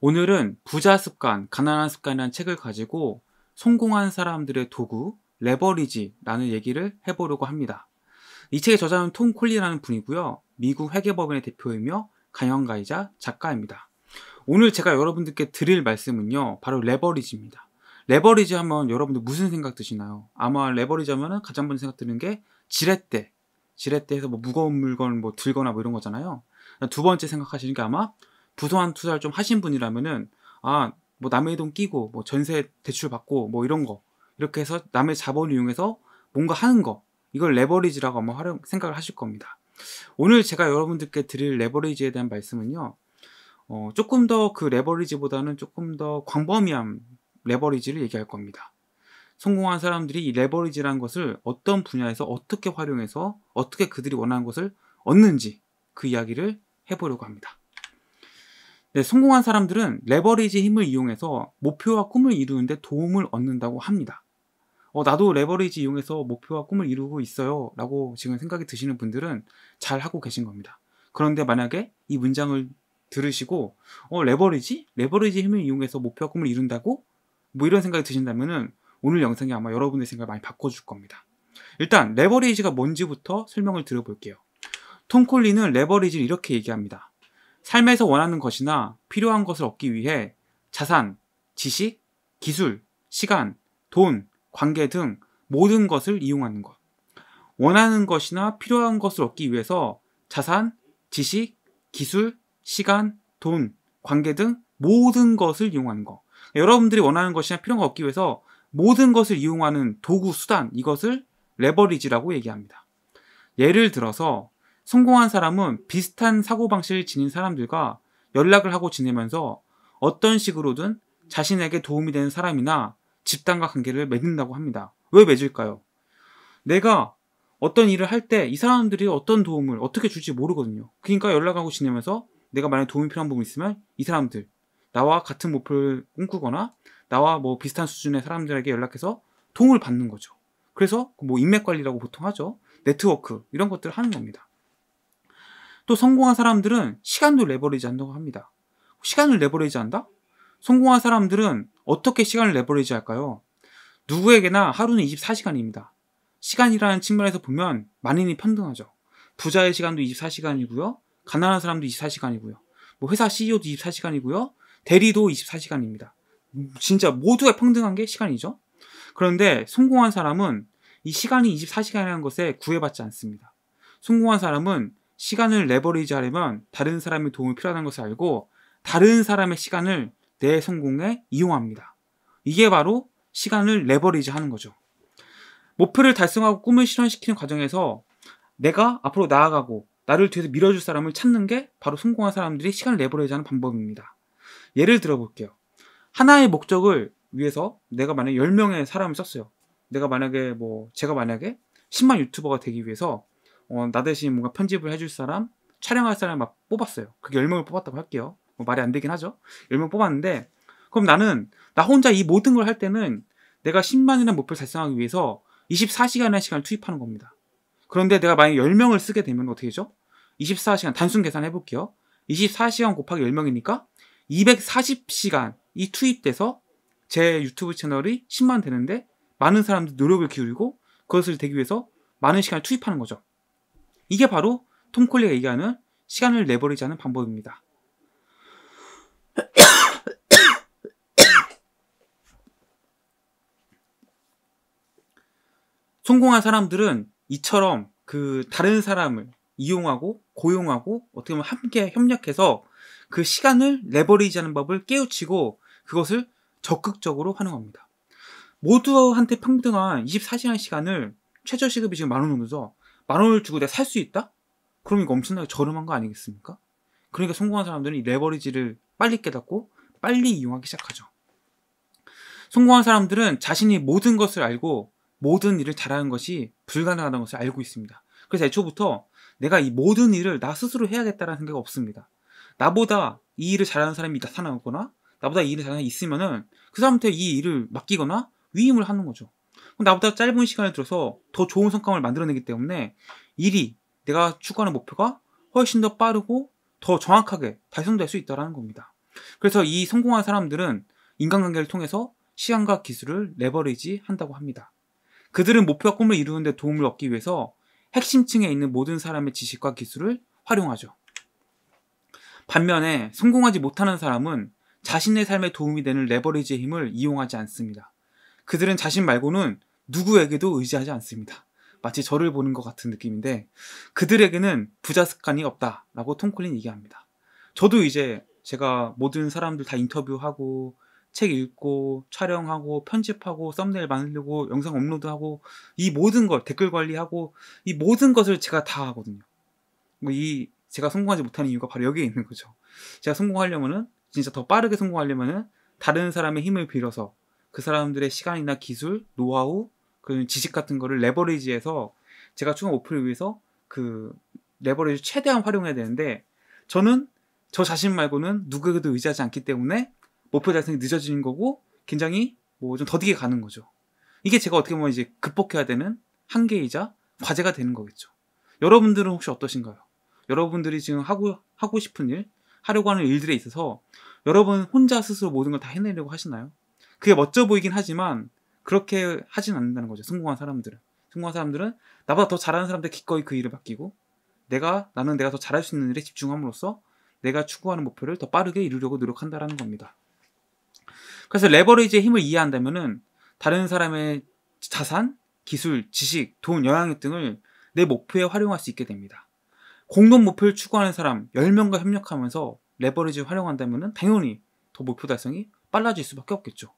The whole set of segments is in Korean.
오늘은 부자 습관, 가난한 습관이라는 책을 가지고 성공한 사람들의 도구, 레버리지라는 얘기를 해보려고 합니다. 이 책의 저자는 톰 콜리라는 분이고요. 미국 회계법인의 대표이며 강연가이자 작가입니다. 오늘 제가 여러분들께 드릴 말씀은요. 바로 레버리지입니다. 레버리지 하면 여러분들 무슨 생각 드시나요? 아마 레버리지 하면 가장 먼저 생각 드는 게 지렛대. 지렛대에서 뭐 무거운 물건 뭐 들거나 뭐 이런 거잖아요. 두 번째 생각하시는 게 아마 부소한 투자를 좀 하신 분이라면은 아뭐 남의 돈 끼고 뭐 전세 대출 받고 뭐 이런 거 이렇게 해서 남의 자본을 이용해서 뭔가 하는 거 이걸 레버리지라고 한번 활용 생각을 하실 겁니다. 오늘 제가 여러분들께 드릴 레버리지에 대한 말씀은요. 어, 조금 더 그 레버리지보다는 조금 더 광범위한 레버리지를 얘기할 겁니다. 성공한 사람들이 이 레버리지라는 것을 어떤 분야에서 어떻게 활용해서 어떻게 그들이 원하는 것을 얻는지 그 이야기를 해보려고 합니다. 네, 성공한 사람들은 레버리지 힘을 이용해서 목표와 꿈을 이루는데 도움을 얻는다고 합니다. 어, 나도 레버리지 이용해서 목표와 꿈을 이루고 있어요. 라고 지금 생각이 드시는 분들은 잘 하고 계신 겁니다. 그런데 만약에 이 문장을 들으시고, 어, 레버리지? 레버리지 힘을 이용해서 목표와 꿈을 이룬다고? 뭐 이런 생각이 드신다면은 오늘 영상이 아마 여러분의 생각을 많이 바꿔줄 겁니다. 일단, 레버리지가 뭔지부터 설명을 드려볼게요. 톰 콜리는 레버리지를 이렇게 얘기합니다. 삶에서 원하는 것이나 필요한 것을 얻기 위해 자산, 지식, 기술, 시간, 돈, 관계 등 모든 것을 이용하는 것. 원하는 것이나 필요한 것을 얻기 위해서 자산, 지식, 기술, 시간, 돈, 관계 등 모든 것을 이용하는 것. 여러분들이 원하는 것이나 필요한 것을 얻기 위해서 모든 것을 이용하는 도구, 수단, 이것을 레버리지라고 얘기합니다. 예를 들어서 성공한 사람은 비슷한 사고방식을 지닌 사람들과 연락을 하고 지내면서 어떤 식으로든 자신에게 도움이 되는 사람이나 집단과 관계를 맺는다고 합니다. 왜 맺을까요? 내가 어떤 일을 할 때 이 사람들이 어떤 도움을 어떻게 줄지 모르거든요. 그러니까 연락하고 지내면서 내가 만약 도움이 필요한 부분이 있으면 이 사람들, 나와 같은 목표를 꿈꾸거나 나와 뭐 비슷한 수준의 사람들에게 연락해서 도움을 받는 거죠. 그래서 뭐 인맥 관리라고 보통 하죠. 네트워크 이런 것들을 하는 겁니다. 또 성공한 사람들은 시간도 레버리지 한다고 합니다. 시간을 레버리지 한다? 성공한 사람들은 어떻게 시간을 레버리지 할까요? 누구에게나 하루는 24시간입니다. 시간이라는 측면에서 보면 만인이 평등하죠. 부자의 시간도 24시간이고요. 가난한 사람도 24시간이고요. 뭐 회사 CEO도 24시간이고요. 대리도 24시간입니다. 진짜 모두가 평등한 게 시간이죠. 그런데 성공한 사람은 이 시간이 24시간이라는 것에 구애받지 않습니다. 성공한 사람은 시간을 레버리지 하려면 다른 사람의 도움이 필요하다는 것을 알고 다른 사람의 시간을 내 성공에 이용합니다. 이게 바로 시간을 레버리지 하는 거죠. 목표를 달성하고 꿈을 실현시키는 과정에서 내가 앞으로 나아가고 나를 뒤에서 밀어줄 사람을 찾는 게 바로 성공한 사람들이 시간을 레버리지 하는 방법입니다. 예를 들어 볼게요. 하나의 목적을 위해서 내가 만약에 10명의 사람을 썼어요. 내가 만약에 뭐, 제가 만약에 10만 유튜버가 되기 위해서 어, 나 대신 뭔가 편집을 해줄 사람, 촬영할 사람 막 뽑았어요. 그게 10명을 뽑았다고 할게요. 뭐 말이 안 되긴 하죠. 10명 뽑았는데 그럼 나는 나 혼자 이 모든 걸 할 때는 내가 10만이라는 목표를 달성하기 위해서 24시간의 시간을 투입하는 겁니다. 그런데 내가 만약에 10명을 쓰게 되면 어떻게 되죠? 24시간 단순 계산해 볼게요. 24시간 곱하기 10명이니까 240시간이 투입돼서 제 유튜브 채널이 10만 되는데 많은 사람들 노력을 기울이고 그것을 되기 위해서 많은 시간을 투입하는 거죠. 이게 바로 톰 콜리가 얘기하는 시간을 내버리지 않은 방법입니다. 성공한 사람들은 이처럼 그 다른 사람을 이용하고 고용하고 어떻게 보면 함께 협력해서 그 시간을 내버리자는 지 법을 깨우치고 그것을 적극적으로 활용합니다. 모두한테 평등한 24시간 시간을 최저시급이 지금 만원 정도죠. 만 원을 주고 내가 살 수 있다? 그럼 이거 엄청나게 저렴한 거 아니겠습니까? 그러니까 성공한 사람들은 이 레버리지를 빨리 깨닫고 빨리 이용하기 시작하죠. 성공한 사람들은 자신이 모든 것을 알고 모든 일을 잘하는 것이 불가능하다는 것을 알고 있습니다. 그래서 애초부터 내가 이 모든 일을 나 스스로 해야겠다라는 생각이 없습니다. 나보다 이 일을 잘하는 사람이 나타나거나 나보다 이 일을 잘하는 사람이 있으면은 그 사람한테 이 일을 맡기거나 위임을 하는 거죠. 나보다 짧은 시간을 들어서 더 좋은 성과를 만들어내기 때문에 일이 내가 추구하는 목표가 훨씬 더 빠르고 더 정확하게 달성될 수 있다는 겁니다. 그래서 이 성공한 사람들은 인간관계를 통해서 시간과 기술을 레버리지 한다고 합니다. 그들은 목표와 꿈을 이루는데 도움을 얻기 위해서 핵심층에 있는 모든 사람의 지식과 기술을 활용하죠. 반면에 성공하지 못하는 사람은 자신의 삶에 도움이 되는 레버리지의 힘을 이용하지 않습니다. 그들은 자신 말고는 누구에게도 의지하지 않습니다. 마치 저를 보는 것 같은 느낌인데 그들에게는 부자 습관이 없다라고 톰콜린 얘기합니다. 저도 이제 제가 모든 사람들 다 인터뷰하고 책 읽고 촬영하고 편집하고 썸네일 만들고 영상 업로드하고 이 모든 걸 댓글 관리하고 이 모든 것을 제가 다 하거든요. 뭐 이 제가 성공하지 못하는 이유가 바로 여기에 있는 거죠. 제가 성공하려면은 진짜 더 빠르게 성공하려면은 다른 사람의 힘을 빌어서 그 사람들의 시간이나 기술, 노하우, 그 지식 같은 거를 레버리지해서 제가 추천 오픈을 위해서 그 레버리지 최대한 활용해야 되는데 저는 저 자신 말고는 누구에게도 의지하지 않기 때문에 목표 달성이 늦어지는 거고 굉장히 뭐 좀 더디게 가는 거죠. 이게 제가 어떻게 보면 이제 극복해야 되는 한계이자 과제가 되는 거겠죠. 여러분들은 혹시 어떠신가요? 여러분들이 지금 하고 하고 싶은 일, 하려고 하는 일들에 있어서 여러분 혼자 스스로 모든 걸 다 해내려고 하시나요? 그게 멋져 보이긴 하지만 그렇게 하진 않는다는 거죠. 성공한 사람들은. 성공한 사람들은 나보다 더 잘하는 사람들 기꺼이 그 일을 맡기고 내가 나는 내가 더 잘할 수 있는 일에 집중함으로써 내가 추구하는 목표를 더 빠르게 이루려고 노력한다라는 겁니다. 그래서 레버리지의 힘을 이해한다면은 다른 사람의 자산, 기술, 지식, 돈, 영향력 등을 내 목표에 활용할 수 있게 됩니다. 공동 목표를 추구하는 사람 10명과 협력하면서 레버리지를 활용한다면 당연히 더 목표 달성이 빨라질 수밖에 없겠죠.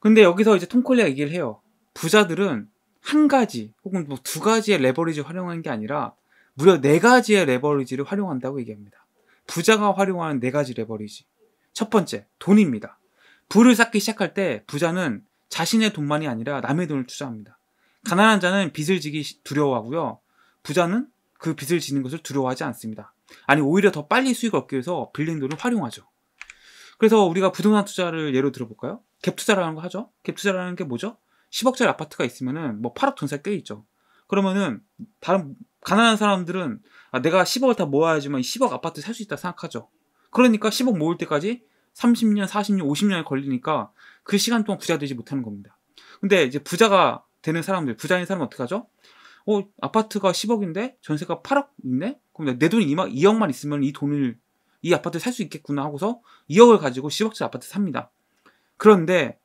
근데 여기서 이제 통콜리가 얘기를 해요. 부자들은 한 가지 혹은 뭐 두 가지의 레버리지 활용하는 게 아니라 무려 네 가지의 레버리지를 활용한다고 얘기합니다. 부자가 활용하는 네 가지 레버리지. 첫 번째, 돈입니다. 부를 쌓기 시작할 때 부자는 자신의 돈만이 아니라 남의 돈을 투자합니다. 가난한 자는 빚을 지기 두려워하고요. 부자는 그 빚을 지는 것을 두려워하지 않습니다. 아니, 오히려 더 빨리 수익을 얻기 위해서 빌린 돈을 활용하죠. 그래서 우리가 부동산 투자를 예로 들어볼까요? 갭 투자라는 거 하죠. 갭 투자라는 게 뭐죠? 10억짜리 아파트가 있으면은 뭐 8억 전세 꽤 있죠. 그러면은 다른 가난한 사람들은 아, 내가 10억을 다 모아야지만 10억 아파트 살 수 있다 생각하죠. 그러니까 10억 모을 때까지 30년, 40년, 50년이 걸리니까 그 시간 동안 부자 되지 못하는 겁니다. 근데 이제 부자가 되는 사람들, 부자인 사람은 어떻게 하죠? 어, 아파트가 10억인데 전세가 8억 있네? 그럼 내 돈이 2억, 만 있으면 이 돈을 이아파트살 수 있겠구나 하고서 2억을 가지고 10억짜리 아파트 삽니다. 그런데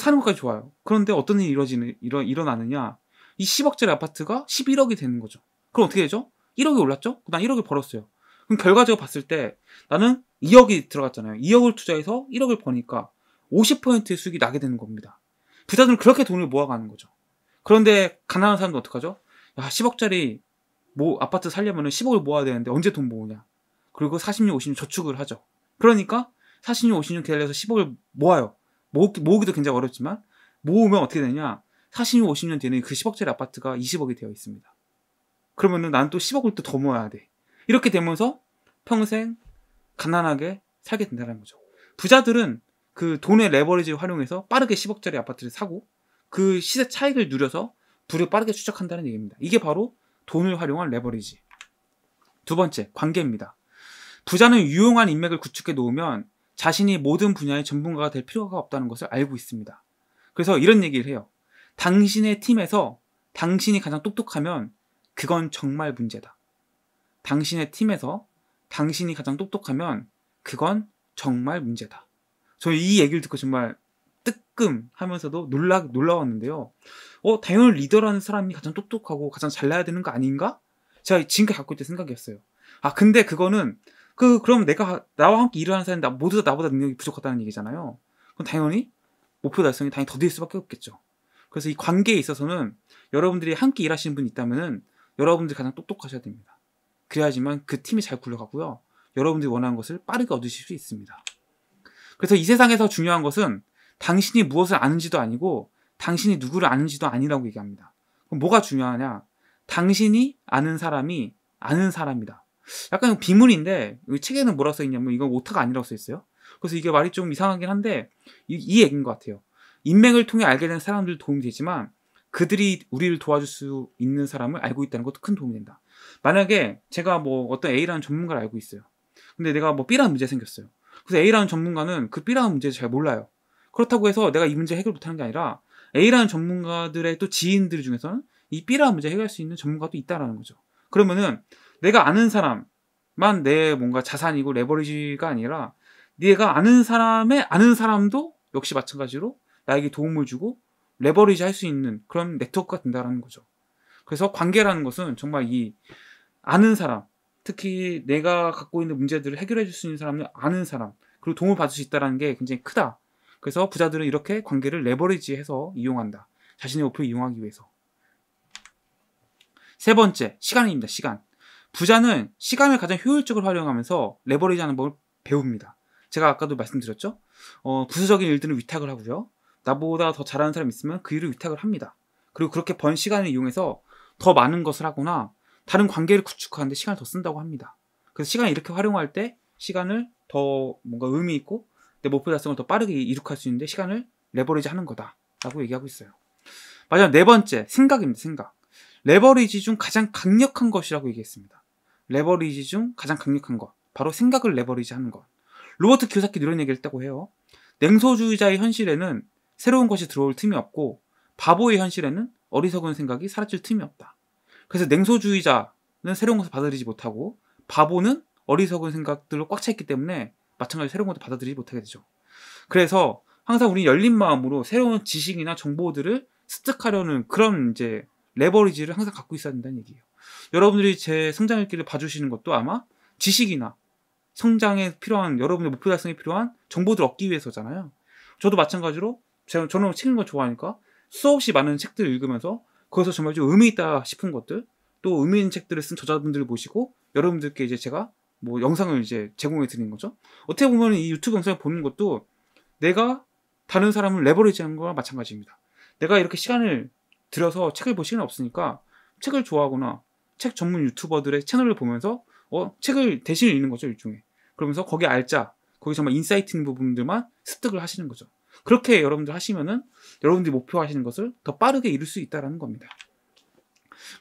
사는 것까지 좋아요. 그런데 어떤 일이 이어지는 일어, 일어나느냐? 이 10억짜리 아파트가 11억이 되는 거죠. 그럼 어떻게 되죠? 1억이 올랐죠? 난 1억을 벌었어요. 그럼 결과적으로 봤을 때 나는 2억이 들어갔잖아요. 2억을 투자해서 1억을 버니까 50%의 수익이 나게 되는 겁니다. 부자들은 그렇게 돈을 모아가는 거죠. 그런데 가난한 사람도 어떡하죠? 야, 10억짜리 뭐 아파트 살려면 10억을 모아야 되는데 언제 돈 모으냐? 그리고 40년, 50년 저축을 하죠. 그러니까 40년, 50년 기다려서 10억을 모아요. 모으, 모으기도 굉장히 어렵지만 모으면 어떻게 되냐? 40, 년 50년 뒤에는 그 10억짜리 아파트가 20억이 되어 있습니다. 그러면은 난또 10억을 또 더 모아야 돼. 이렇게 되면서 평생 가난하게 살게 된다는 거죠. 부자들은 그 돈의 레버리지를 활용해서 빠르게 10억짜리 아파트를 사고 그 시세 차익을 누려서 부를 빠르게 추적한다는 얘기입니다. 이게 바로 돈을 활용한 레버리지. 두 번째, 관계입니다. 부자는 유용한 인맥을 구축해 놓으면 자신이 모든 분야의 전문가가 될 필요가 없다는 것을 알고 있습니다. 그래서 이런 얘기를 해요. 당신의 팀에서 당신이 가장 똑똑하면 그건 정말 문제다. 당신의 팀에서 당신이 가장 똑똑하면 그건 정말 문제다. 저는 이 얘기를 듣고 정말 뜨끔 하면서도 놀라, 놀라웠는데요. 어, 당연히 리더라는 사람이 가장 똑똑하고 가장 잘나야 되는 거 아닌가? 제가 지금까지 갖고 있던 생각이었어요. 아, 근데 그거는 그 그럼 내가 나와 함께 일을 하는 사람인데 모두 다 나보다 능력이 부족하다는 얘기잖아요. 그럼 당연히 목표 달성이 당연히 더딜 수밖에 없겠죠. 그래서 이 관계에 있어서는 여러분들이 함께 일하시는 분이 있다면은 여러분들이 가장 똑똑하셔야 됩니다. 그래야지만 그 팀이 잘 굴러가고요. 여러분들이 원하는 것을 빠르게 얻으실 수 있습니다. 그래서 이 세상에서 중요한 것은 당신이 무엇을 아는지도 아니고 당신이 누구를 아는지도 아니라고 얘기합니다. 그럼 뭐가 중요하냐? 당신이 아는 사람이 아는 사람이다. 약간 비문인데 책에는 뭐라 고 써있냐면 이건 오타가 아니라고 써있어요. 그래서 이게 말이 좀 이상하긴 한데 이, 이 얘기인 것 같아요. 인맥을 통해 알게 된 사람들 도움이 되지만 그들이 우리를 도와줄 수 있는 사람을 알고 있다는 것도 큰 도움이 된다. 만약에 제가 뭐 어떤 A라는 전문가를 알고 있어요. 근데 내가 뭐 B라는 문제 생겼어요. 그래서 A라는 전문가는 그 B라는 문제를 잘 몰라요. 그렇다고 해서 내가 이 문제 해결 못하는 게 아니라 A라는 전문가들의 또 지인들 중에서는 이 B라는 문제 해결할 수 있는 전문가도 있다라는 거죠. 그러면은 내가 아는 사람만 내 뭔가 자산이고 레버리지가 아니라 내가 아는 사람의 아는 사람도 역시 마찬가지로 나에게 도움을 주고 레버리지 할 수 있는 그런 네트워크가 된다는 거죠. 그래서 관계라는 것은 정말 이 아는 사람, 특히 내가 갖고 있는 문제들을 해결해 줄 수 있는 사람을 아는 사람, 그리고 도움을 받을 수 있다는 게 굉장히 크다. 그래서 부자들은 이렇게 관계를 레버리지해서 이용한다. 자신의 목표를 이용하기 위해서. 세 번째, 시간입니다. 시간. 부자는 시간을 가장 효율적으로 활용하면서 레버리지하는 법을 배웁니다. 제가 아까도 말씀드렸죠. 어, 부수적인 일들은 위탁을 하고요. 나보다 더 잘하는 사람이 있으면 그 일을 위탁을 합니다. 그리고 그렇게 번 시간을 이용해서 더 많은 것을 하거나 다른 관계를 구축하는데 시간을 더 쓴다고 합니다. 그래서 시간을 이렇게 활용할 때 시간을 더 뭔가 의미 있고 내 목표 달성을 더 빠르게 이룩할 수 있는데 시간을 레버리지 하는 거다라고 얘기하고 있어요. 마지막 네 번째 생각입니다. 생각. 레버리지 중 가장 강력한 것이라고 얘기했습니다. 레버리지 중 가장 강력한 것 바로 생각을 레버리지 하는 것 로버트 기요사키 이런 얘기를 했다고 해요 냉소주의자의 현실에는 새로운 것이 들어올 틈이 없고 바보의 현실에는 어리석은 생각이 사라질 틈이 없다 그래서 냉소주의자는 새로운 것을 받아들이지 못하고 바보는 어리석은 생각들로 꽉 차 있기 때문에 마찬가지로 새로운 것도 받아들이지 못하게 되죠 그래서 항상 우리 열린 마음으로 새로운 지식이나 정보들을 습득하려는 그런 이제 레버리지를 항상 갖고 있어야 된다는 얘기예요. 여러분들이 제 성장의 길을 봐주시는 것도 아마 지식이나 성장에 필요한 여러분의 목표 달성에 필요한 정보들 얻기 위해서잖아요. 저도 마찬가지로 제가, 저는 책 읽는 걸 좋아하니까 수없이 많은 책들을 읽으면서 거기서 정말 좀 의미 있다 싶은 것들 또 의미 있는 책들을 쓴 저자분들을 모시고 여러분들께 이제 제가 뭐 영상을 이제 제공해 드리는 거죠. 어떻게 보면 이 유튜브 영상을 보는 것도 내가 다른 사람을 레버리지하는 거와 마찬가지입니다. 내가 이렇게 시간을 들여서 책을 볼 시간이 없으니까 책을 좋아하거나 책 전문 유튜버들의 채널을 보면서 어, 책을 대신 읽는 거죠, 일종의. 그러면서 거기 알짜, 거기 정말 인사이트 부분들만 습득을 하시는 거죠. 그렇게 여러분들 하시면은 여러분들이 목표하시는 것을 더 빠르게 이룰 수 있다라는 겁니다.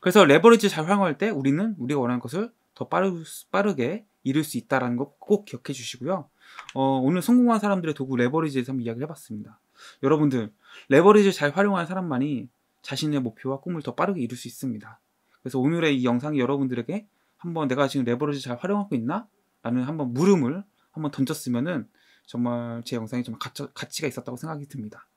그래서 레버리지 잘 활용할 때 우리는 우리가 원하는 것을 더 빠르, 빠르게 이룰 수 있다라는 거꼭 기억해 주시고요. 어, 오늘 성공한 사람들의 도구 레버리지에 대해서 한번 이야기를 해봤습니다. 여러분들 레버리지 잘 활용하는 사람만이 자신의 목표와 꿈을 더 빠르게 이룰 수 있습니다. 그래서 오늘의 이 영상이 여러분들에게 한번 내가 지금 레버리지 잘 활용하고 있나? 라는 한번 물음을 한번 던졌으면은 정말 제 영상이 좀 가치, 가치가 있었다고 생각이 듭니다.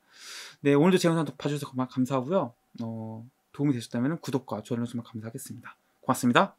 네, 오늘도 제 영상 봐주셔서 정말 감사하고요. 어, 도움이 되셨다면 구독과 좋아요 정말 감사하겠습니다. 고맙습니다.